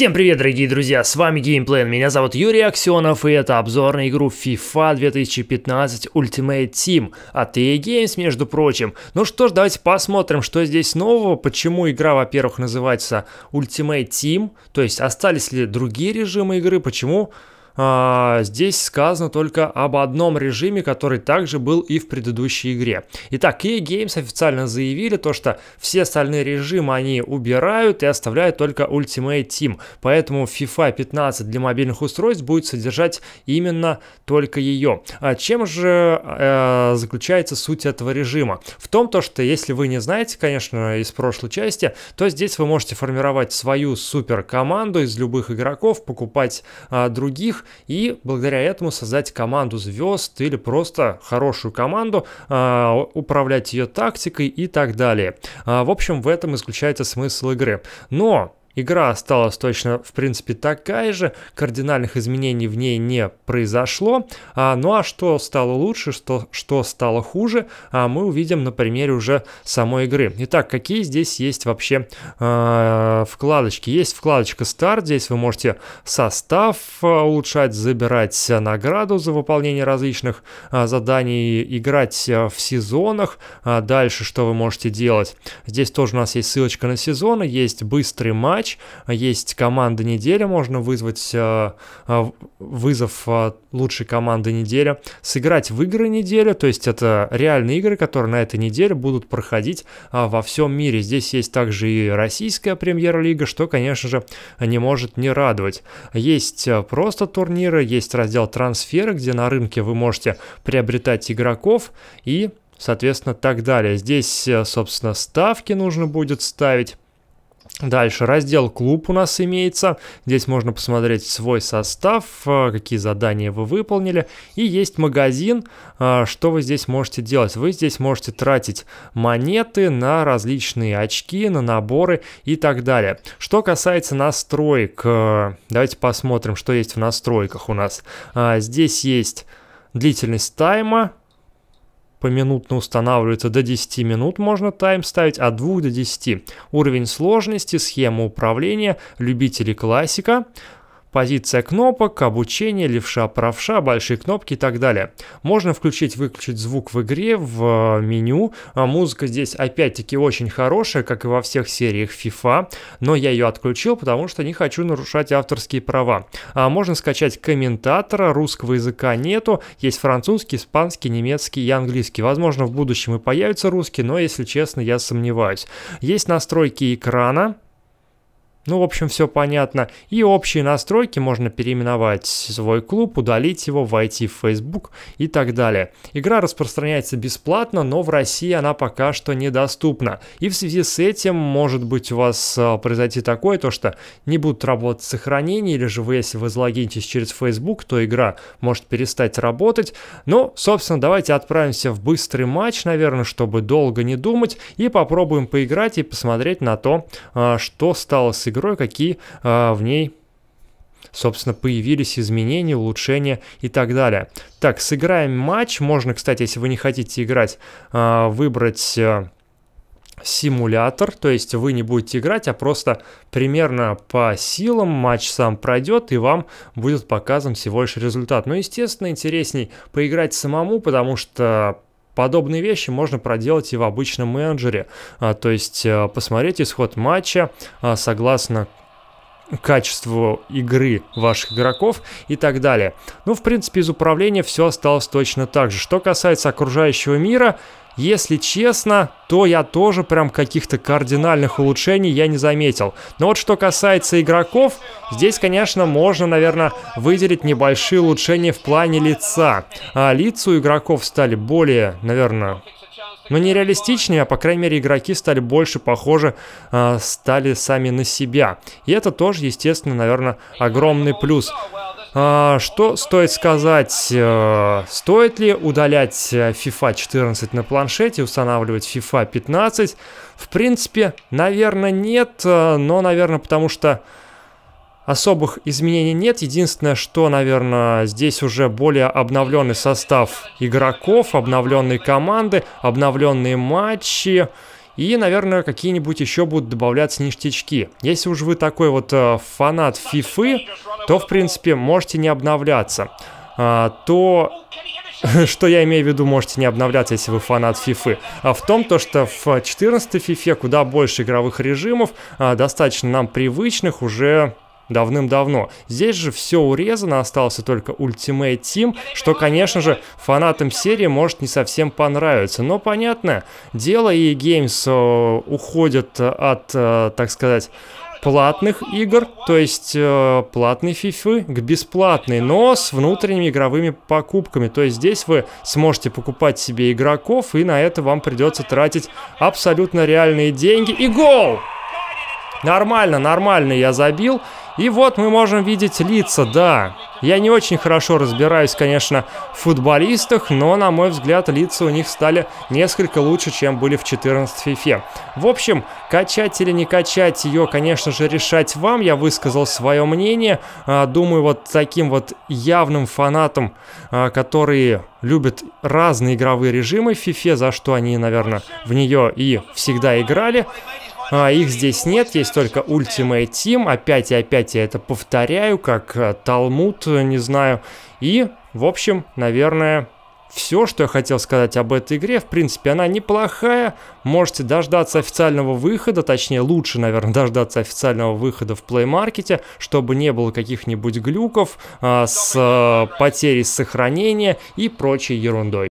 Всем привет, дорогие друзья, с вами Геймплейн, меня зовут Юрий Аксенов, и это обзор на игру FIFA 2015 Ultimate Team от EA Games, между прочим. Ну что ж, давайте посмотрим, что здесь нового, почему игра, во-первых, называется Ultimate Team, то есть остались ли другие режимы игры, почему... А, здесь сказано только об одном режиме, который также был и в предыдущей игре. Итак, EA Games официально заявили то, что все остальные режимы они убирают и оставляют только Ultimate Team. Поэтому FIFA 15 для мобильных устройств будет содержать именно только ее. А чем же э, заключается суть этого режима. В том, то, что если вы не знаете, конечно, из прошлой части, то здесь вы можете формировать свою супер команду из любых игроков, покупать а, других и благодаря этому создать команду звезд или просто хорошую команду, а, управлять ее тактикой и так далее. А, в общем, в этом исключается смысл игры. Но Игра осталась точно, в принципе, такая же, кардинальных изменений в ней не произошло. А, ну а что стало лучше, что, что стало хуже, а мы увидим на примере уже самой игры. Итак, какие здесь есть вообще э, вкладочки? Есть вкладочка «Старт», здесь вы можете состав а, улучшать, забирать награду за выполнение различных э, заданий, играть в сезонах. А дальше что вы можете делать? Здесь тоже у нас есть ссылочка на сезоны, есть быстрый матч, матч, есть команда недели, можно вызвать э, э, вызов э, лучшей команды недели, сыграть в игры недели, то есть это реальные игры, которые на этой неделе будут проходить во всем мире. Здесь есть также и российская премьер-лига, что, конечно же, не может не радовать. Есть просто турниры, есть раздел трансфера, где на рынке вы можете приобретать игроков и соответственно, так далее. Здесь, собственно, ставки нужно будет ставить. Дальше раздел «Клуб» у нас имеется. Здесь можно посмотреть свой состав, э, какие задания вы выполнили. И есть магазин, э, что вы здесь можете делать. Вы здесь можете тратить монеты на различные очки, на наборы и так далее. Что касается настроек, э, давайте посмотрим, что есть в настройках у нас. Здесь есть длительность тайма, поминутно устанавливается до 10 минут, можно тайм ставить от 2 до 10. Уровень сложности, схема управления, любители классика – Позиция кнопок, обучение, левша, правша, большие кнопки и так далее. Можно включить-выключить звук в игре, в э, меню. А Музыка здесь опять-таки очень хорошая, как и во всех сериях FIFA, но я ее отключил, потому что не хочу нарушать авторские права. А, можно скачать комментатора, русского языка нету, есть французский, испанский, немецкий и английский. Возможно, в будущем и появится русский, но, если честно, я сомневаюсь. Есть настройки экрана, ну, в общем, все понятно. И общие настройки можно переименовать свой клуб, удалить его, войти в Facebook и так далее. Игра распространяется бесплатно, но в России она пока что недоступна. И в связи с этим может быть у вас а, произойти такое, то что не будут работать сохранения, или же вы, если вы залогинитесь через Facebook, то игра может перестать работать. Но, собственно, давайте отправимся в быстрый матч, наверное, чтобы долго не думать, и попробуем поиграть и посмотреть на то, а, что стало с игрой, какие а, в ней собственно, появились изменения, улучшения и так далее. Так, сыграем матч. Можно, кстати, если вы не хотите играть, а, выбрать э, симулятор, то есть вы не будете играть, а просто примерно по силам матч сам пройдет и вам будет показан всего лишь результат. Но, естественно, интересней поиграть самому, потому что Подобные вещи можно проделать и в обычном менеджере, а, то есть э, посмотреть исход матча а, согласно качеству игры ваших игроков и так далее. Ну, в принципе, из управления все осталось точно так же. Что касается окружающего мира, если честно, то я тоже прям каких-то кардинальных улучшений я не заметил. Но вот что касается игроков, здесь, конечно, можно, наверное, выделить небольшие улучшения в плане лица. А лица у игроков стали более, наверное, но ну, не реалистичнее, а по крайней мере игроки стали больше похожи, э, стали сами на себя. И это тоже, естественно, наверное, огромный плюс. А, что стоит сказать? Э, стоит ли удалять э, FIFA 14 на планшете, устанавливать FIFA 15? В принципе, наверное, нет, э, но, наверное, потому что особых изменений нет. Единственное, что, наверное, здесь уже более обновленный состав игроков, обновленные команды, обновленные матчи. И, наверное, какие-нибудь еще будут добавляться ништячки. Если уж вы такой вот э, фанат фифы, то, в принципе, можете не обновляться. А, то что я имею в виду, можете не обновляться, если вы фанат фифы. А в том, то, что в 14 фифе куда больше игровых режимов, а, достаточно нам привычных уже давным-давно. Здесь же все урезано, остался только Ultimate Team, что, конечно же, фанатам серии может не совсем понравиться. Но, понятно, дело и Games э, уходят от, э, так сказать, платных игр, то есть э, платной фифы к бесплатной, но с внутренними игровыми покупками. То есть здесь вы сможете покупать себе игроков, и на это вам придется тратить абсолютно реальные деньги. И гол! Нормально, нормально я забил. И вот мы можем видеть лица, да. Я не очень хорошо разбираюсь, конечно, в футболистах, но, на мой взгляд, лица у них стали несколько лучше, чем были в 14 фифе. В общем, качать или не качать ее, конечно же, решать вам. Я высказал свое мнение. А, думаю, вот таким вот явным фанатам, а, которые любят разные игровые режимы в фифе, за что они, наверное, в нее и всегда играли, а, их здесь нет, есть только Ultimate Team. Опять и опять я это повторяю, как э, Талмуд, э, не знаю. И, в общем, наверное, все, что я хотел сказать об этой игре. В принципе, она неплохая. Можете дождаться официального выхода, точнее, лучше, наверное, дождаться официального выхода в Play Market, чтобы не было каких-нибудь глюков а, с а, потерей сохранения и прочей ерундой.